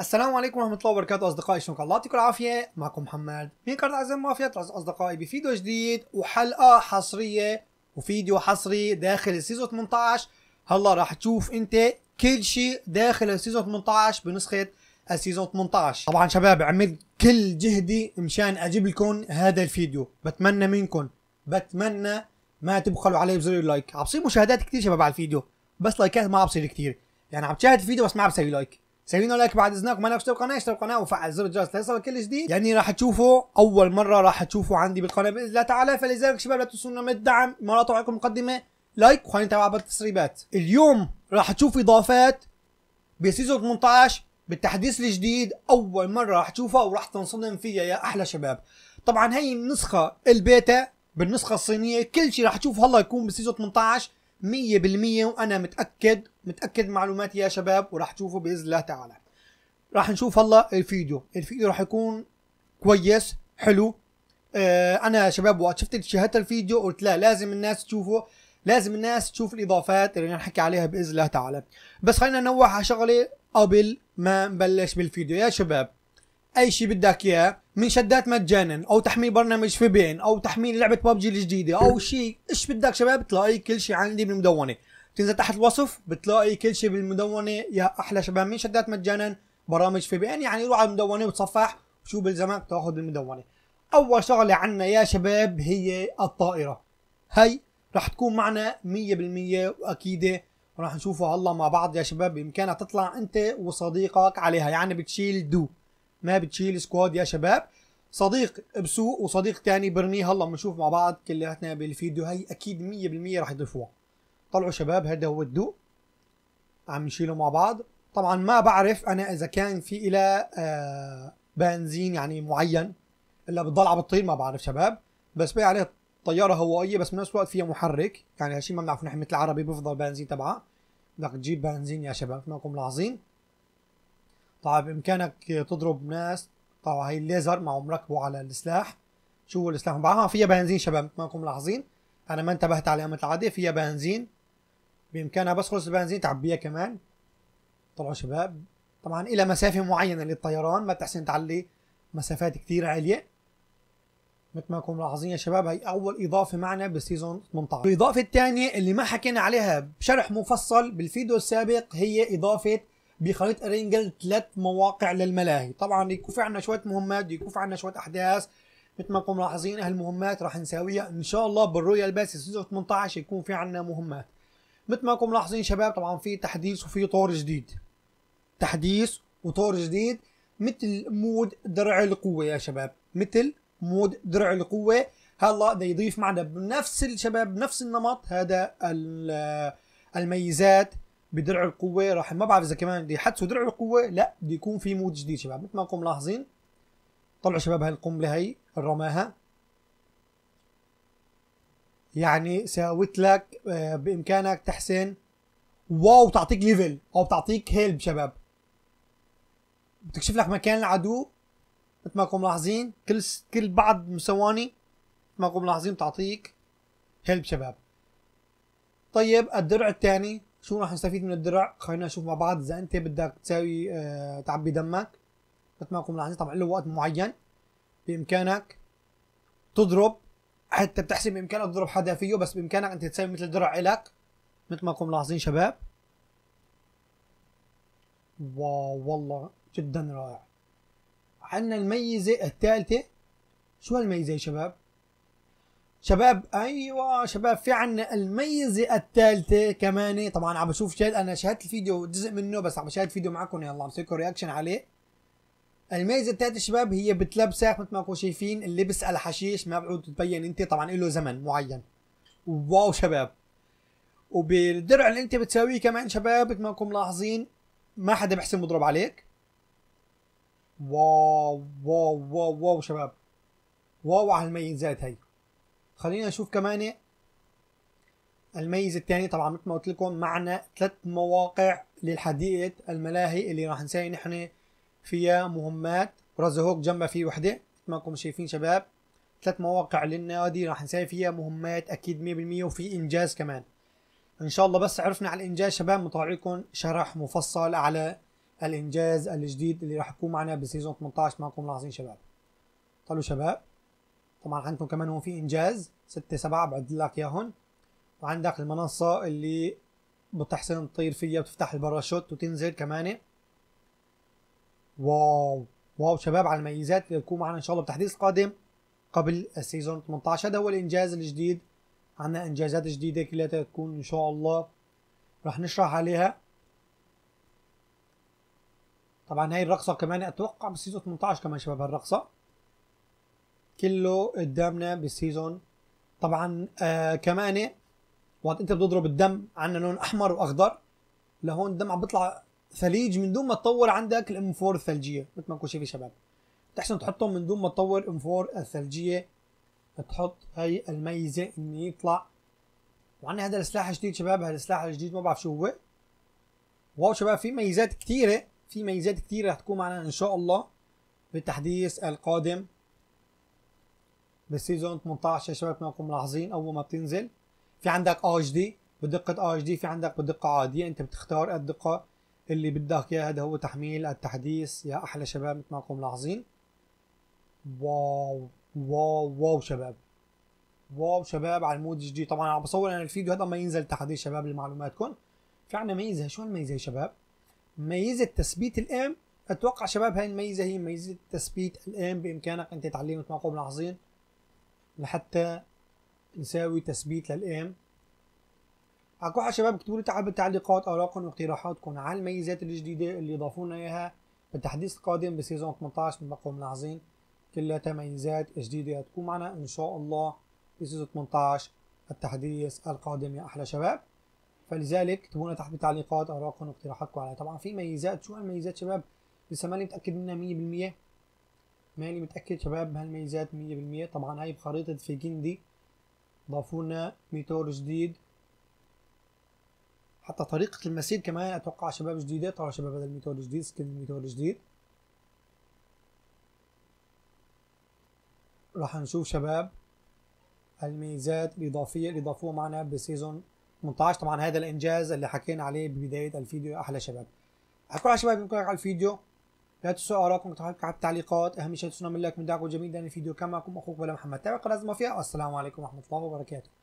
السلام عليكم ورحمة الله وبركاته أصدقائي شلونكم الله يعطيكم العافية معكم محمد من كارت عزم مافيا أصدقائي بفيديو جديد وحلقة حصرية وفيديو حصري داخل السيزون 18 هلا راح تشوف أنت كل شيء داخل السيزون 18 بنسخة السيزون 18 طبعا شباب عملت كل جهدي مشان أجيب لكم هذا الفيديو بتمنى منكم بتمنى ما تبخلوا علي بزر اللايك عم بصير مشاهدات كثير شباب على الفيديو بس لايكات ما عم بصير كثير يعني عم تشاهد الفيديو بس ما عم لايك سوينا لايك بعد اذنكم انا تشتركوا القناه اشتركوا القناه وفعل زر الجرس ليصلك كل جديد يعني راح تشوفوا اول مره راح تشوفوا عندي بالقناه باذن الله تعالى فلذلك شباب لا تنسونا من الدعم مرات عليكم مقدمه لايك وخلينا نتابع بعض التسريبات اليوم راح تشوف اضافات بسيزون 18 بالتحديث الجديد اول مره راح تشوفها وراح تنصدم فيها يا احلى شباب طبعا هي النسخه البيتا بالنسخه الصينيه كل شيء راح تشوفه هلا يكون بسيزون 18 مية بالمية وأنا متأكد متأكد معلوماتي يا شباب وراح تشوفوا بإذن الله تعالى راح نشوف هلا الفيديو الفيديو راح يكون كويس حلو آه أنا يا شباب وقت شفت شاهدت الفيديو قلت لا لازم الناس تشوفه لازم الناس تشوف الإضافات اللي نحكي عليها بإذن الله تعالى بس خلينا ننوه على شغلة قبل ما نبلش بالفيديو يا شباب أي شيء بدك إياه من شدات مجانا او تحميل برنامج في بين او تحميل لعبه ببجي الجديده او شيء ايش بدك شباب تلاقي كل شيء عندي بالمدونه تنزل تحت الوصف بتلاقي كل شيء بالمدونه يا احلى شباب من شدات مجانا برامج في بي ان يعني روح على المدونه وتصفح وشو بالزمان تاخذ المدونه اول شغله عنا يا شباب هي الطائره هي راح تكون معنا 100% واكيده راح نشوفها هلا مع بعض يا شباب بامكانها تطلع انت وصديقك عليها يعني بتشيل دو ما بتشيل سكواد يا شباب صديق بسوق وصديق تاني برميه هلا بنشوف مع بعض كلياتنا بالفيديو هي اكيد 100% راح يضيفوها طلعوا شباب هذا هو الدوق عم نشيله مع بعض طبعا ما بعرف انا اذا كان في الى آه بنزين يعني معين الا بتضل عم بتطير ما بعرف شباب بس بي عليه طياره هوائيه بس بنفس الوقت فيها محرك يعني هالشيء ما بنعرف نحن مثل العربي بفضل بنزين تبعها بدك تجيب بنزين يا شباب معكم العظيم طبعا بامكانك تضرب ناس طبعا هي الليزر معه مركبه على السلاح شو السلاح معها فيها بنزين شباب ما ماكم ملاحظين انا ما انتبهت عليها مثل العاده فيها بنزين بامكانها بس خلص البنزين تعبيها كمان طلعوا شباب طبعا الى مسافه معينه للطيران ما تحسن تعلي مسافات كثير عاليه مثل ما كنتم ملاحظين يا شباب هي اول اضافه معنا بالسيزون 18 الاضافه الثانيه اللي ما حكينا عليها بشرح مفصل بالفيديو السابق هي اضافه بخريطه رينجل ثلاث مواقع للملاهي طبعا يكون في عنا شويه مهمات يكون في عنا شويه احداث مثل ما انكم ملاحظين هالمهمات راح نساويها ان شاء الله بالرويال باس سيزون 18 يكون في عنا مهمات مثل ما انكم ملاحظين شباب طبعا في تحديث وفي طور جديد تحديث وطور جديد مثل مود درع القوه يا شباب مثل مود درع القوه هلا بده يضيف معنا بنفس الشباب بنفس النمط هذا الميزات بدرع القوه راح ما بعرف اذا كمان بده يحدثوا درع القوه لا بده يكون في مود جديد شباب مثل ما انكم ملاحظين طلعوا شباب هالقنبله هي رماها يعني ساوت لك آه، بامكانك تحسن واو تعطيك ليفل او بتعطيك هيلب شباب بتكشف لك مكان العدو مثل ما انكم ملاحظين كل س... كل بعض ثواني مثل ما انكم ملاحظين بتعطيك هيلب شباب طيب الدرع الثاني شو راح نستفيد من الدرع خلينا نشوف مع بعض اذا انت بدك تساوي آه تعبي دمك مثل ما لاحظين طبعا له وقت معين بامكانك تضرب حتى بتحسب بامكانك تضرب حدا فيه بس بامكانك انت تساوي مثل درع الك مثل ما لاحظين شباب واو والله جدا رائع عندنا الميزه الثالثه شو هالميزه يا شباب شباب ايوه شباب في عنا الميزه الثالثه كمان طبعا عم بشوف شاهد انا شاهدت الفيديو جزء منه بس عم بشاهد فيديو معكم يلا عم سيكو رياكشن عليه الميزه الثالثه شباب هي بتلبسك مثل ما انكم شايفين اللي بيسال حشيش ما بعود تبين انت طبعا له زمن معين واو شباب وبالدرع اللي انت بتساويه كمان شباب مثل ما انكم ملاحظين ما حدا بحسن بضرب عليك واو واو واو واو شباب واو على الميزات هي خلينا نشوف كمان الميزه الثانيه طبعا مثل ما قلت لكم معنا ثلاث مواقع للحديقة الملاهي اللي راح نساوي نحن فيها مهمات رزهوك جنبها في وحدة مثل ما شايفين شباب ثلاث مواقع للنادي راح نساوي فيها مهمات اكيد 100% وفي انجاز كمان ان شاء الله بس عرفنا على الانجاز شباب لكم شرح مفصل على الانجاز الجديد اللي راح يكون معنا بسيزون 18 معكم لاحظين شباب طلعوا شباب طبعا عندكم كمان هون في انجاز ستة سبعة بعد لك اياهم وعندك المنصه اللي بتحسن تطير فيها وتفتح الباراشوت وتنزل كمان واو واو شباب على الميزات اللي بتكون معنا ان شاء الله بتحديث قادم قبل السيزون 18 هذا هو الانجاز الجديد عندنا انجازات جديده كلها تكون ان شاء الله رح نشرح عليها طبعا هاي الرقصه كمان اتوقع بالسيزون 18 كمان شباب هالرقصه كله قدامنا بالسيزون طبعا آه كمان وقت انت بتضرب الدم عندنا لون احمر واخضر لهون الدم عم بيطلع ثليج من دون ما تطور عندك الام 4 الثلجيه مثل ما كل شيء في شباب تحسن تحطهم من دون ما تطور ام 4 الثلجيه تحط هي الميزه انه يطلع وعندنا هذا السلاح الجديد شباب هذا السلاح الجديد ما بعرف شو هو واو شباب في ميزات كثيره في ميزات كثيره رح تكون معنا ان شاء الله بالتحديث القادم بالسيزون 18 يا شباب كنكم ملاحظين اول ما بتنزل في عندك ار آه اتش دي بدقه ار آه اتش دي في عندك بدقه عاديه آه انت بتختار الدقه اللي بدك اياها هذا هو تحميل التحديث يا احلى شباب مثل ما انكم ملاحظين واو واو واو شباب واو شباب على المود الجديد طبعا عم بصور انا الفيديو هذا ما ينزل تحديث شباب لمعلوماتكم في عندنا ميزه شو الميزه يا شباب ميزه تثبيت الام اتوقع شباب هاي الميزه هي ميزه تثبيت الام بامكانك انت تعلمه ما معكم ملاحظين لحتى نساوي تثبيت للام اكو على شباب اكتبوا لي تعب التعليقات ارائكم واقتراحاتكم على الميزات الجديده اللي اضافوا لنا اياها بالتحديث القادم بسيزون 18 من مقوم العظيم كلها تميزات جديده هتكون معنا ان شاء الله بسيزون 18 التحديث القادم يا احلى شباب فلذلك اكتبوا لنا تحت بالتعليقات ارائكم واقتراحاتكم على طبعا في ميزات شو الميزات شباب لسه ماني متاكد منها 100% ماني متأكد شباب هالميزات مية بالمية طبعا هاي بخريطة فيجندي ضافوا لنا ميتور جديد حتى طريقة المسير كمان أتوقع شباب جديدة طبعا شباب هذا الميتور الجديد سكن الميتور الجديد راح نشوف شباب الميزات الإضافية اللي ضافوها معنا بسيزون 18 طبعا هذا الإنجاز اللي حكينا عليه ببداية الفيديو أحلى شباب على كل شباب يمكن على الفيديو لا تنسوا آراءكم على التعليقات أهم شيء تنسونا من لايك من دعم جميل ده الفيديو كان معكم أخوكم محمد تابع قناة فيها والسلام عليكم ورحمة الله وبركاته